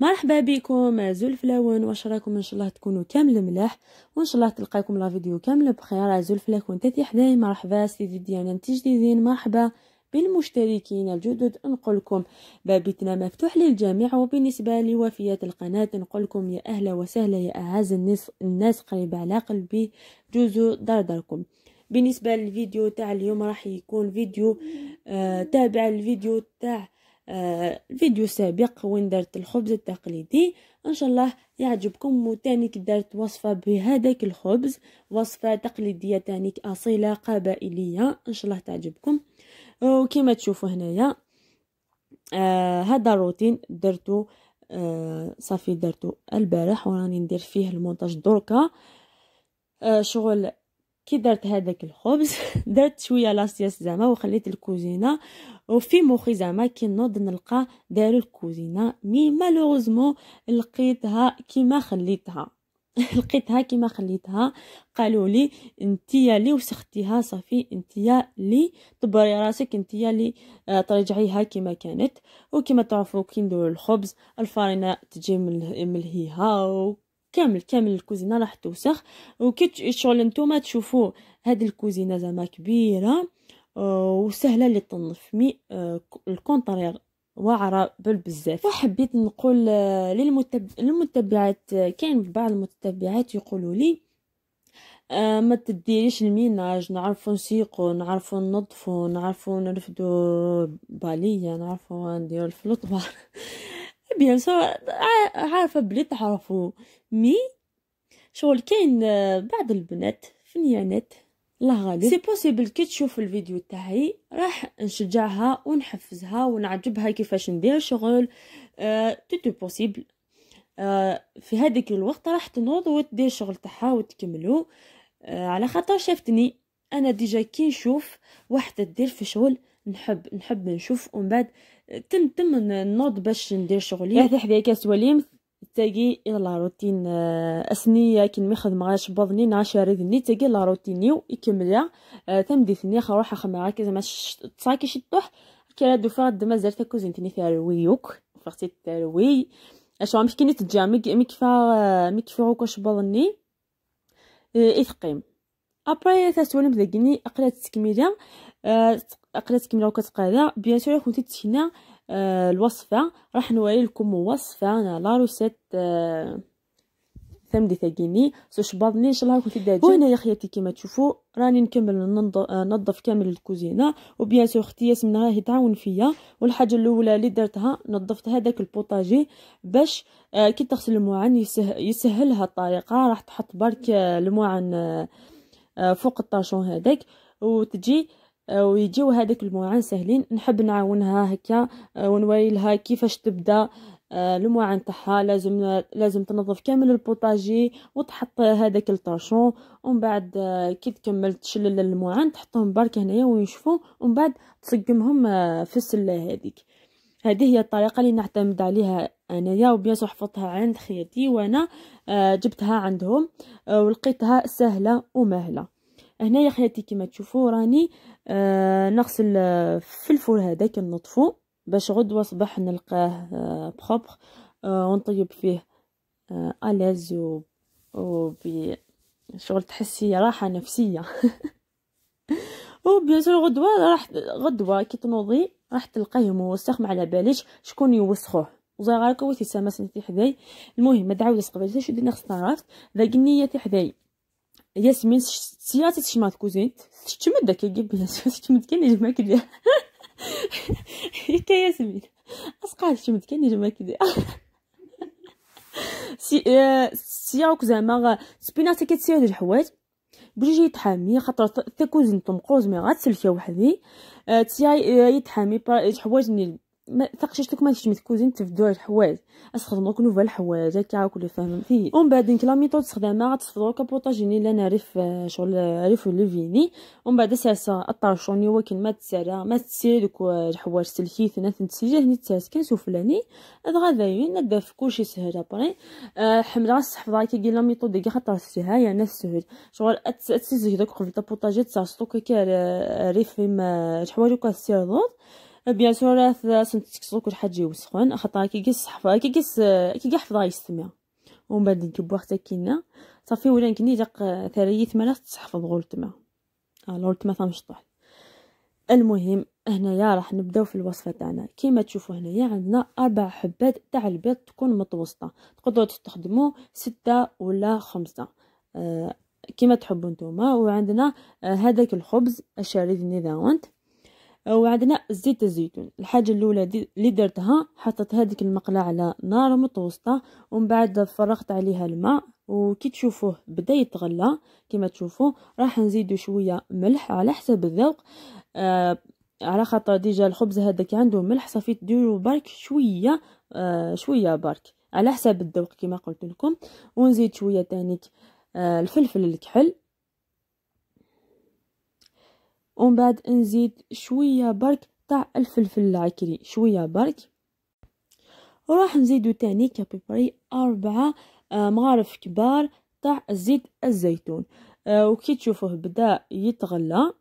مرحبا بكم فلاون واش راكم ان شاء الله تكونوا كامل ملاح وان شاء الله تلقاكم لا فيديو كامل بخير زلفلاكم تاتي حداي مرحبا سيدي ديالنا جديدين مرحبا بالمشتركين الجدد نقولكم بابتنا مفتوح للجميع وبالنسبة لوفيات القناة نقولكم يا أهلا وسهلا يا أعز الناس, الناس قريب على قلبي جوزو دردركم بالنسبة للفيديو تاع اليوم راح يكون فيديو آه تابع الفيديو تاع الفيديو آه، سابق وين درت الخبز التقليدي ان شاء الله يعجبكم وتاني درت وصفه بهذاك الخبز وصفه تقليديه تانيك اصيله قبائليه ان شاء الله تعجبكم وكما تشوفوا هنايا آه هذا الروتين درتو آه صافي درتو البارح وراني ندير فيه المونتاج دركا آه شغل كي درت هذاك الخبز درت شويه لاسياس زعما وخليت الكوزينه وفي مخي زعما كنوض نلقى داروا الكوزينه مي مالوغوزمون لقيتها كيما خليتها لقيتها كيما خليتها قالوا لي انتيا اللي وسختيها صافي انتيا اللي طبري راسك انتيا اللي ترجعيها آه، كيما كانت وكيما تعرفوا كي نديروا الخبز الفرينه تجي ملهيها كامل كامل الكوزينه راح توسخ وكي شغل نتوما تشوفوا هاد الكوزينه زعما كبيره آه، وسهله اللي تنظف مي آه، الكونترير واعره بزاف وحبيت نقول آه، للمتبعات كاين بعض المتبعات يقولوا لي ما تديريش الميناج نعرفو نسيقو نعرفو ننظفو نعرفو نرفدو بالية نعرفو نديرو الفلوطوار بيان سو عارفه بلي تعرفو مي شغل كاين بعض البنات فنيانات الله غالب سي بوسيبل كي تشوف الفيديو تاعي راح نشجعها ونحفزها ونعجبها كيفاش ندير شغل تو تو بوسيبل في هذيك الوقت راح تنوض وتدير شغل تاعها وتكملو أه على خاطر شافتني انا ديجا كي نشوف واحدة تدير في شغل نحب نحب نشوف ومن بعد تم تم نوض باش ندير شغلي هذه حذايا كاس وليم تاقي لا روتين آه، اسنيه كي ميخذ مغاش بضني نعشر ذني تاقي لا روتينيو يكملها آه، تمدي ثني خروح خمعه كي زعما تصاكي شطوح كي راه دوفا دما مازال كوزين تني ثارويوك فختي تروي اش غامش كي نتجا مكفا مكفا وكاش بضني آه، اثقيم ابري تسولم ذاكني اقلات التكميله اقلات التكميله وكتقادا بيان سور كنتي تسكنا آه، الوصفة راح نوريلكم وصفة انا لا روسيت آه، ثمدي ثقيني شاء الله يكون في داجا وهنا يا خياتي كيما تشوفوا راني نكمل آه، ننظف كامل الكوزينه وبيان سور اختي ياسمين راهي تعاون فيا والحاجه الاولى اللي درتها نظفت هذاك البوطاجي باش كي تغسل الموعن يسهلها الطريقه راح تحط برك الموعن فوق الطاشون هذاك وتجي آه، ويجيو هذاك المواعن سهلين نحب نعاونها هكا آه، لها كيفاش تبدا آه، المواعن تاعها لازم لازم تنظف كامل البوطاجي وتحط هذاك الطاشون ومن بعد كي تكمل تشلل المواعن تحطهم برك هنايا وينشفوا ومن بعد تسقمهم في السله هذيك هذه هي الطريقه اللي نعتمد عليها انايا وبيان سو حفظتها عند خياتي وانا جبتها عندهم ولقيتها سهله ومهله هنايا خياتي كما تشوفوا راني آه، نغسل آه، في الفور هذاك نطفو باش غدوه صباح نلقاه بروبر آه، ونطيب فيه اليز و وبي شغل تحسي راحه نفسيه وبيان سور غدوه راح غدوه كي تنوضي راح تلقاه موسخ ما على باليش شكون يوسخوه وزارك ويتي سما سنتي حداي المهم ما دعاو لصق باش شو نخص طرف عرفت ذاك النيه حداي ياسمين سياتي تشمات كوزينت تشمد داك يجيب ياسمين تشمد كان يجمع كدي هيك ياسمين اسقال تشمد كان يجمع كدي سي سياوك زعما سبيناتي كتسير هاد الحوايج بجي يتحامي خاطر كوزين طمقوز مي غاتسلكي وحدي تيا يتحامي حوايج ما ثقشتك ما تشمي كوزين تفدو الحوايج استخدم دوك نوفال حوايج هكا كل فيه ومن بعد ديك لا ميثود استخدامها غتصفد دوك بوطاجيني لا نعرف شغل عرف لوفيني ومن بعد ساسا الطاشوني ولكن ما تسالا ما تسير دوك الحوايج سلكيت ناس تنتسجه ني تاس كنسو فلاني هاد غاداين نبدا في كلشي سهل ابري آه، حمله صحفظا كي لا ميثود ديك خاطر يا يعني ناس سهل شغل تسيزك دوك قبل بوطاجي تاع كي عرف ريفيم الحوايج وكا سير بيان سور سنت تكسرو كل حاجه سخون خاطر كي قص حفا كي قص كي قاع حفظها يستمع ومن بعد نكبو حتى كينا صافي ولا نكني دق ثري ثمانة تحفظ غول تما آه، غول تما ثمشطح المهم هنايا راح نبداو في الوصفه تاعنا كيما تشوفوا هنايا عندنا اربع حبات تاع البيض تكون متوسطه تقدروا تستخدموا ستة ولا خمسة آه كيما تحبوا نتوما وعندنا آه هذاك الخبز الشريد نيداونت وعندنا زيت الزيتون الحاجة الأولى اللي درتها حطيت هذيك المقله على نار متوسطة ومن بعد فرغت عليها الماء وكي تشوفوه بدا يتغلى كما تشوفوا راح نزيدو شوية ملح على حسب الذوق آه على خاطر ديجا الخبز هذاك عنده ملح صافي ديرو برك شوية آه شوية برك على حسب الذوق كما قلت لكم ونزيد شوية تانيك آه الفلفل الكحل ومن بعد نزيد شويه برك تاع الفلفل العكري شويه برك وراح نزيدو تاني كابيبري أربعة آه، مغارف كبار تاع زيت الزيتون آه، وكي تشوفوه بدا يتغلى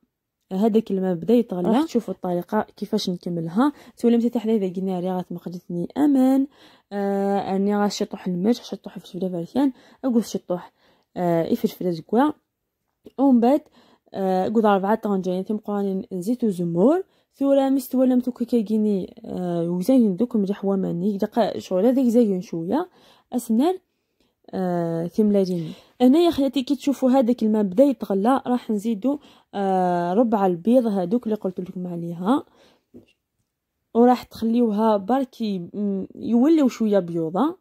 هذاك الماء بدا يتغلى راح تشوفوا الطريقه كيفاش نكملها تولي تحدي هذا قلنا راه مخدتني امان آه اني راه شطوح الملح شطوح في فارسيان اقول شطوح آه الفلفله زكوا ومن بعد آه ربعة بعد طنجين تمقان زيت زمور ثورة مستولم توكي كيجيني وزين دوك مجا حواماني دقا شغل ذيك زين شوية أسنان آه أنا هنايا خياتي كي تشوفوا هذاك الماء بدا يتغلى راح نزيدو آه ربع البيض هادوك اللي قلت لكم عليها وراح تخليوها بركي يوليو شويه بيوضه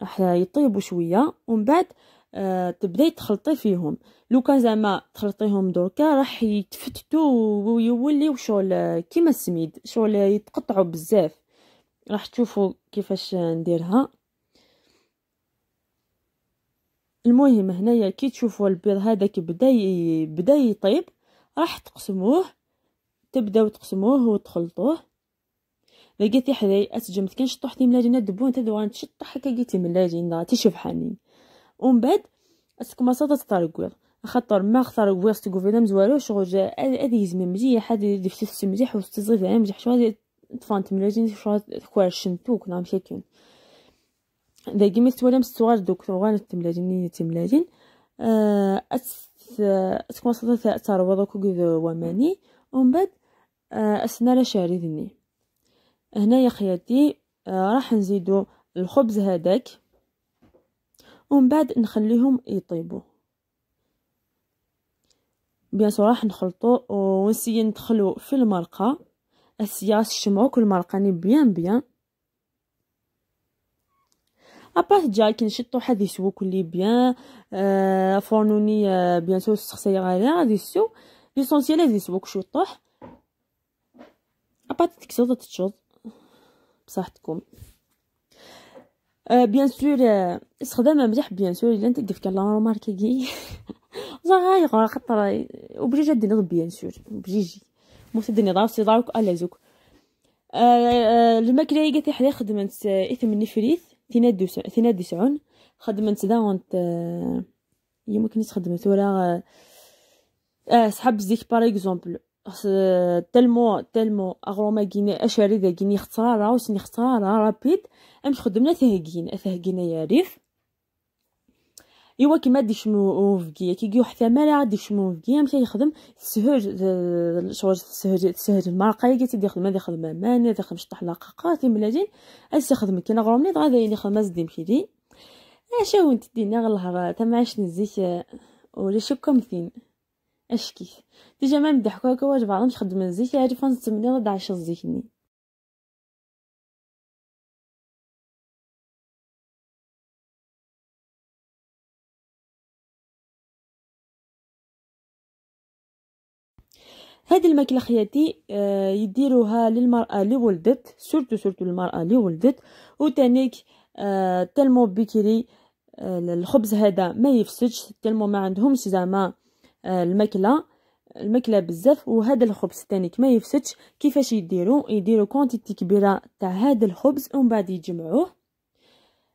راح يطيبوا شويه ومن بعد آه تبداي تخلطي فيهم لو كان زعما تخلطيهم دركا راح يتفتتوا ويوليو شغل آه، كيما السميد شغل يتقطعوا بزاف راح تشوفوا كيفاش نديرها المهم هنايا كي تشوفوا البيض هذاك بدا بدا يطيب راح تقسموه تبداو تقسموه وتخلطوه لقيتي حداي اتجمت كنشطو حتى ملاجين دبون تدوان هكا قلتي ملاجينه تشوف تشبحاني ومن بعد تكمصات تطار كويض خاطر ما خطر ويست كوفينا مزوالو شغل جا هذه يزمن مجي حد دفتي تمزيح وتزغيت على مزيح شويه تفانت ملاجين شوات كوار شنتو كنا مشيتين ذاكي ما تولم الصغار دوك غان التملاجين ني التملاجين أه تكون صدت تروض وكوكو وماني ومن بعد اسنا لا شاري ذني هنا يا خياتي راح نزيدو الخبز هذاك ومن بعد نخليهم يطيبوا بيان سور راح نخلطو ونسي ندخلو في المرقه السياس شمعوا كل ني بيان بيان ابارت جاي كي نشطو حد يسوا كل بيان آه، فورنوني آه، بيان سور سخسي غالي غادي يسو ليسونسيال غادي كل كشو طوح ابارت تكسوا تتشوض بصحتكم بيان euh, سور euh, استخدامها مليح بيان سور الا انت دير كان لا ماركي صغير خاطر وبجي جدي نض بيان سور بجي جي مو تدني سي ضاوك الا زوك آه، آه، الماكله يقات حدا خدمت اثم النفريث ثنادوس ثنادوسعون خدمت دا وانت آه، يمكن خدمت ولا سحب زيك باغ اكزومبل تلمو تلمو اغروما كيني اشاري ذا كيني خسارة وسني خسارة رابيد امش خدمنا ثهقين ثهقينا يا ريف ايوا كيما دي شنو فكيا كي يجيو حتى مالا غادي شنو فكيا مشى يخدم سهج شغل سهج سهج المرقاية كي تيدي يخدم هذا خدمة مان هذا يخدم شطح لاقاقات ملاجين أسا يخدم كينا نغرم نيض غادا يخدم ازدي مشي دي اش وانت دينا غلهر تما عاش ولا شكم ثين اشكي ديجا ما مضحكوا هكا واش بعضهم يخدم الزيت هادي فانس تمني رد عشر زيتني هذه الماكله خياتي آه، يديروها للمراه اللي ولدت سورتو سورتو للمراه اللي ولدت وتانيك آه، تلمو بكري آه، الخبز هذا ما يفسدش تلمو ما عندهمش زعما آه، الماكله الماكله بزاف وهذا الخبز تانيك ما يفسدش كيفاش يديروا يديروا كونتيتي كبيره تاع هذا الخبز ومن بعد يجمعوه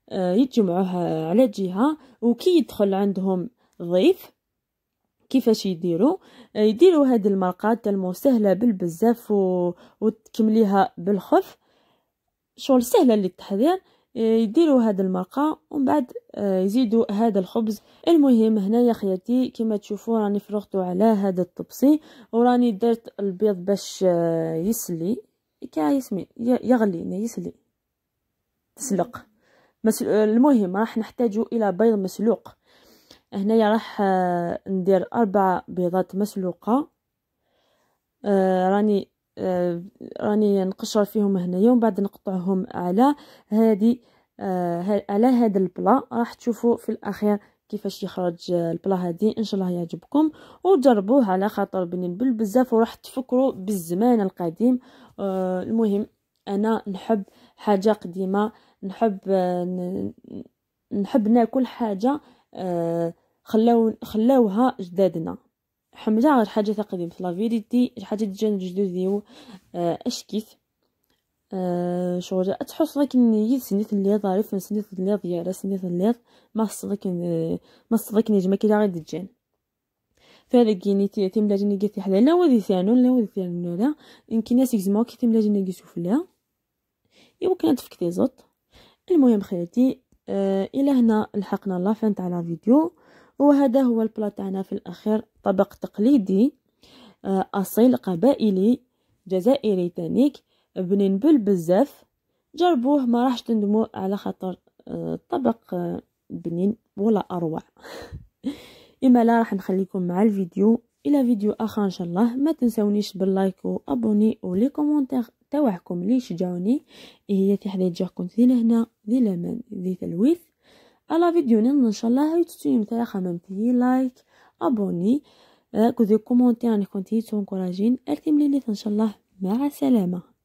آه، يتجمعوه على جهه وكي يدخل عندهم ضيف كيفاش يديروا آه، يديروا هاد المرقه تاع المسهله بالبزاف و... وتكمليها بالخف شغل سهله للتحضير آه، يديروا هذا المرقه ومن بعد آه، يزيدوا هذا الخبز المهم هنايا خياتي كما تشوفوا راني فرغتو على هذا الطبسي وراني درت البيض باش آه، يسلي كيسمي يغلي ما يسلي تسلق المهم راح نحتاجو الى بيض مسلوق هنايا راح ندير اربع بيضات مسلوقه راني راني آه، نقشر فيهم هنايا يوم بعد نقطعهم على هذه آه، على هذا البلا راح تشوفوا في الاخير كيفاش يخرج البلا هذه ان شاء الله يعجبكم وجربوه على خاطر بنين بزاف وراح تفكروا بالزمان القديم آه، المهم انا نحب حاجه قديمه نحب نحب ناكل حاجه خلاو خلاوها جدادنا حمزة غير حاجة تقديم في لافيريتي الحاجة جان جدود ديو آه، اش كيف أه شغل تحس لك نيت سنيت اللي ظريف سنيت اللي ديال سنيت اللي ما صدق ما صدق نجمة كلا غير دجان فهذا كيني تي تيم لاجين كي حدا لا ودي ثانو لا ودي ثانو لا يمكن ناس يجمعو كي تيم لاجين كي شوف لا يمكن تفك تي زوط المهم خياتي آه الى هنا لحقنا لا فان تاع فيديو وهذا هو البلا تاعنا في الاخير طبق تقليدي آه، اصيل قبائلي جزائري تانيك بنين بل بزاف جربوه ما راحش تندموا على خاطر آه، طبق آه، بنين ولا اروع اما لا راح نخليكم مع الفيديو الى فيديو اخر ان شاء الله ما تنسونيش باللايك وابوني ولي كومونتير تاعكم لي شجعوني هي تحديد جاكم ذي هنا ذي لمن ذي تلويث على نن ان شاء الله هيتتوني نتايا خممتي لايك ابوني آه، كوزي كومونتي راني يعني كنتي تونكوراجين لي ان شاء الله مع السلامه